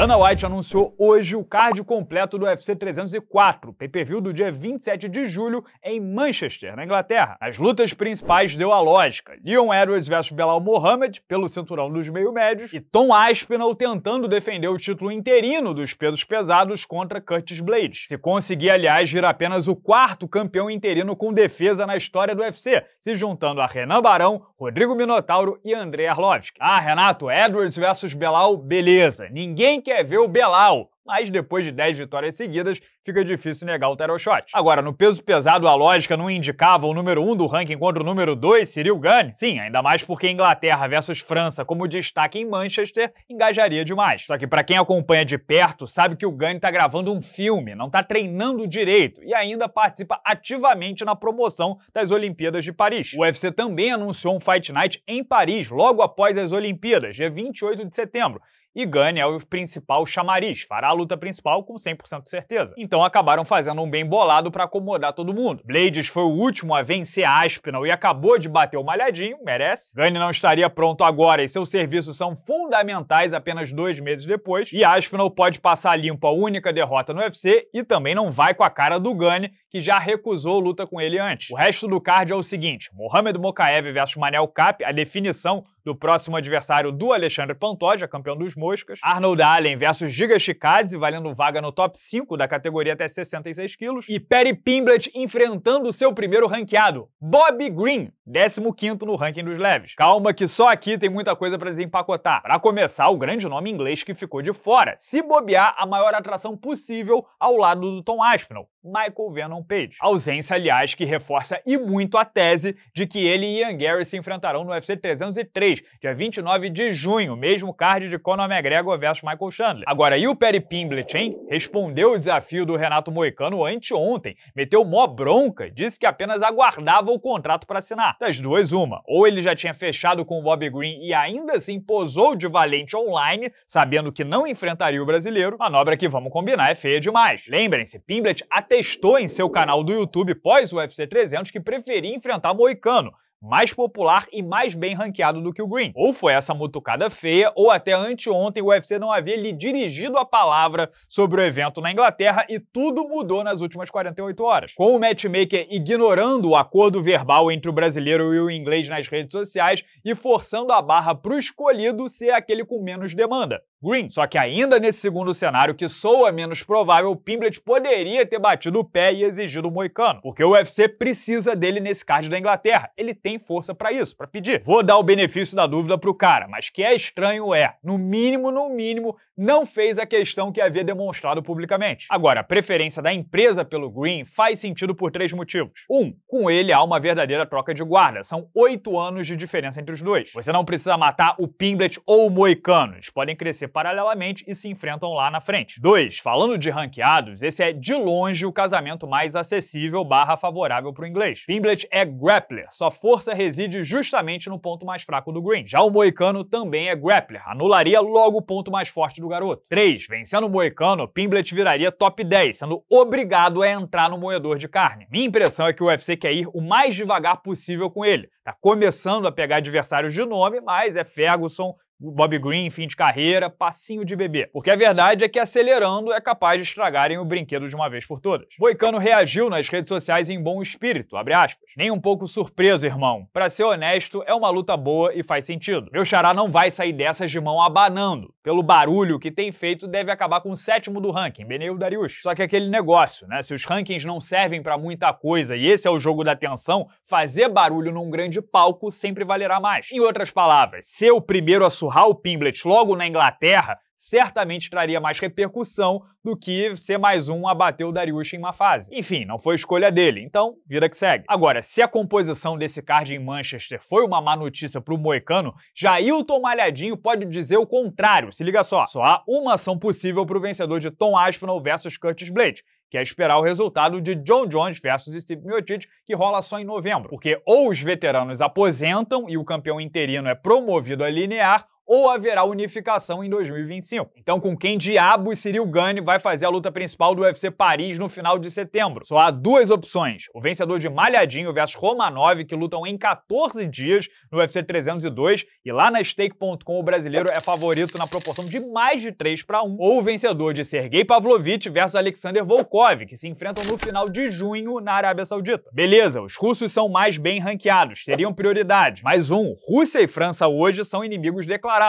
Dana White anunciou hoje o card completo do UFC 304, pay-per-view do dia 27 de julho em Manchester, na Inglaterra. As lutas principais deu a lógica: Leon Edwards vs Belal Mohamed pelo cinturão dos meio-médios e Tom Aspinall tentando defender o título interino dos pesos pesados contra Curtis Blades. Se conseguir, aliás, vir apenas o quarto campeão interino com defesa na história do UFC, se juntando a Renan Barão, Rodrigo Minotauro e André Arlovski. Ah, Renato, Edwards vs Belal, beleza. Ninguém quer quer ver o Belal, mas depois de 10 vitórias seguidas, fica difícil negar o title shot. Agora, no peso pesado, a lógica não indicava o número 1 um do ranking contra o número 2, Cyril Gane? Sim, ainda mais porque Inglaterra versus França, como destaque em Manchester, engajaria demais. Só que para quem acompanha de perto, sabe que o Gane tá gravando um filme, não tá treinando direito e ainda participa ativamente na promoção das Olimpíadas de Paris. O UFC também anunciou um Fight Night em Paris, logo após as Olimpíadas, dia 28 de setembro, e Gunny é o principal chamariz, fará a luta principal com 100% de certeza. Então acabaram fazendo um bem bolado para acomodar todo mundo. Blades foi o último a vencer a Aspinall e acabou de bater o malhadinho, merece. Gunny não estaria pronto agora e seus serviços são fundamentais apenas dois meses depois. E Aspinall pode passar limpo a única derrota no UFC e também não vai com a cara do Gunny, que já recusou luta com ele antes. O resto do card é o seguinte: Mohamed Mokaev versus Manel Cap, a definição do próximo adversário do Alexandre Pantoja, campeão dos moscas. Arnold Allen versus Giga e valendo vaga no top 5 da categoria até 66 quilos. E Perry Pimblett enfrentando o seu primeiro ranqueado, Bob Green, 15º no ranking dos leves. Calma que só aqui tem muita coisa para desempacotar. Para começar, o grande nome inglês que ficou de fora. Se bobear, a maior atração possível ao lado do Tom Aspinall, Michael Venom Page. Ausência, aliás, que reforça e muito a tese de que ele e Ian Gary se enfrentarão no UFC 303, dia 29 de junho, mesmo card de Conor McGregor versus Michael Chandler. Agora, e o Perry Pimblett, hein? Respondeu o desafio do Renato Moicano anteontem, meteu mó bronca, disse que apenas aguardava o contrato para assinar. Das duas, uma. Ou ele já tinha fechado com o Bob Green e ainda assim posou de valente online, sabendo que não enfrentaria o brasileiro, manobra que, vamos combinar, é feia demais. Lembrem-se, Pimblett atestou em seu canal do YouTube pós o UFC 300 que preferia enfrentar Moicano, mais popular e mais bem ranqueado do que o Green. Ou foi essa mutucada feia, ou até anteontem o UFC não havia lhe dirigido a palavra sobre o evento na Inglaterra e tudo mudou nas últimas 48 horas. Com o matchmaker ignorando o acordo verbal entre o brasileiro e o inglês nas redes sociais e forçando a barra para o escolhido ser aquele com menos demanda. Green. Só que ainda nesse segundo cenário, que soa menos provável, Pimblet poderia ter batido o pé e exigido o Moicano, porque o UFC precisa dele nesse card da Inglaterra. Ele tem tem força para isso, para pedir. Vou dar o benefício da dúvida pro cara, mas que é estranho é, no mínimo, no mínimo, não fez a questão que havia demonstrado publicamente. Agora, a preferência da empresa pelo Green faz sentido por três motivos. Um, com ele há uma verdadeira troca de guarda, são oito anos de diferença entre os dois. Você não precisa matar o Pimblet ou o Moicano, eles podem crescer paralelamente e se enfrentam lá na frente. Dois, falando de ranqueados, esse é de longe o casamento mais acessível barra favorável pro inglês. Pimblet é grappler, sua força força reside justamente no ponto mais fraco do Green. Já o Moicano também é grappler, anularia logo o ponto mais forte do garoto. 3. Vencendo o Moicano, Pimblet viraria top 10, sendo obrigado a entrar no moedor de carne. Minha impressão é que o UFC quer ir o mais devagar possível com ele. Tá começando a pegar adversários de nome, mas é Ferguson, Bob Green, fim de carreira, passinho de bebê. Porque a verdade é que acelerando é capaz de estragarem o brinquedo de uma vez por todas. Boicano reagiu nas redes sociais em bom espírito, abre aspas. Nem um pouco surpreso, irmão. Para ser honesto, é uma luta boa e faz sentido. Meu xará não vai sair dessas de mão abanando. Pelo barulho que tem feito, deve acabar com o sétimo do ranking, Beneu Darius. Só que aquele negócio, né? Se os rankings não servem para muita coisa e esse é o jogo da tensão, fazer barulho num grande palco sempre valerá mais. Em outras palavras, ser o primeiro a surrar Hal Pimblett logo na Inglaterra certamente traria mais repercussão do que ser mais um a bater o Darius em uma fase. Enfim, não foi escolha dele, então vira que segue. Agora, se a composição desse card em Manchester foi uma má notícia pro Moicano, Jailton Malhadinho pode dizer o contrário, se liga só. Só há uma ação possível pro vencedor de Tom Aspinall versus Curtis Blade, que é esperar o resultado de John Jones versus Steve Miocic, que rola só em novembro. Porque ou os veteranos aposentam e o campeão interino é promovido a linear, ou haverá unificação em 2025. Então, com quem diabo Cyril Gane vai fazer a luta principal do UFC Paris no final de setembro? Só há duas opções: o vencedor de Malhadinho versus Romanov, que lutam em 14 dias no UFC 302, e lá na stake.com o brasileiro é favorito na proporção de mais de 3 para 1, ou o vencedor de Sergei Pavlovich versus Alexander Volkov, que se enfrentam no final de junho na Arábia Saudita. Beleza, os russos são mais bem ranqueados, teriam prioridade. Mas um, Rússia e França hoje são inimigos declarados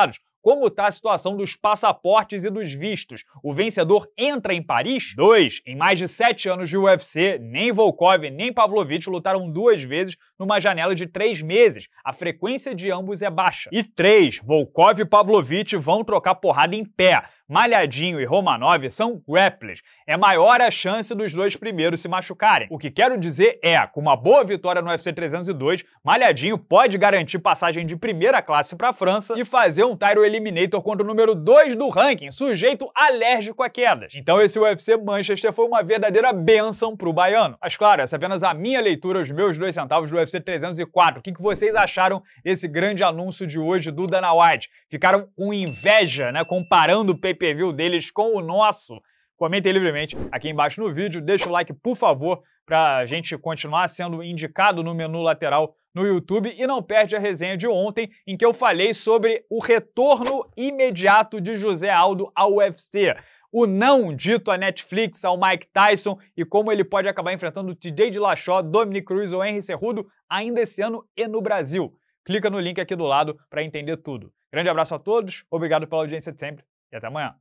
como está a situação dos passaportes e dos vistos? O vencedor entra em Paris? Dois. Em mais de sete anos de UFC, nem Volkov nem Pavlovich lutaram duas vezes numa janela de três meses. A frequência de ambos é baixa. E três. Volkov e Pavlovich vão trocar porrada em pé. Malhadinho e Romanov são grapplers. É maior a chance dos dois primeiros se machucarem. O que quero dizer é, com uma boa vitória no UFC 302, Malhadinho pode garantir passagem de primeira classe para a França e fazer um Tyro Eliminator contra o número 2 do ranking, sujeito alérgico a quedas. Então esse UFC Manchester foi uma verdadeira benção pro baiano. Mas claro, essa é apenas a minha leitura, os meus dois centavos do UFC 304. O que, que vocês acharam desse grande anúncio de hoje do Dana White? Ficaram com inveja, né, comparando o pay pay-per-view deles com o nosso? Comentem livremente aqui embaixo no vídeo, deixa o like, por favor, para a gente continuar sendo indicado no menu lateral no YouTube e não perde a resenha de ontem em que eu falei sobre o retorno imediato de José Aldo ao UFC. O não dito à Netflix, ao Mike Tyson e como ele pode acabar enfrentando o TJ Dillashaw, Dominic Cruz ou Henry Cerrudo ainda esse ano e no Brasil. Clica no link aqui do lado para entender tudo. Grande abraço a todos, obrigado pela audiência de sempre e até amanhã.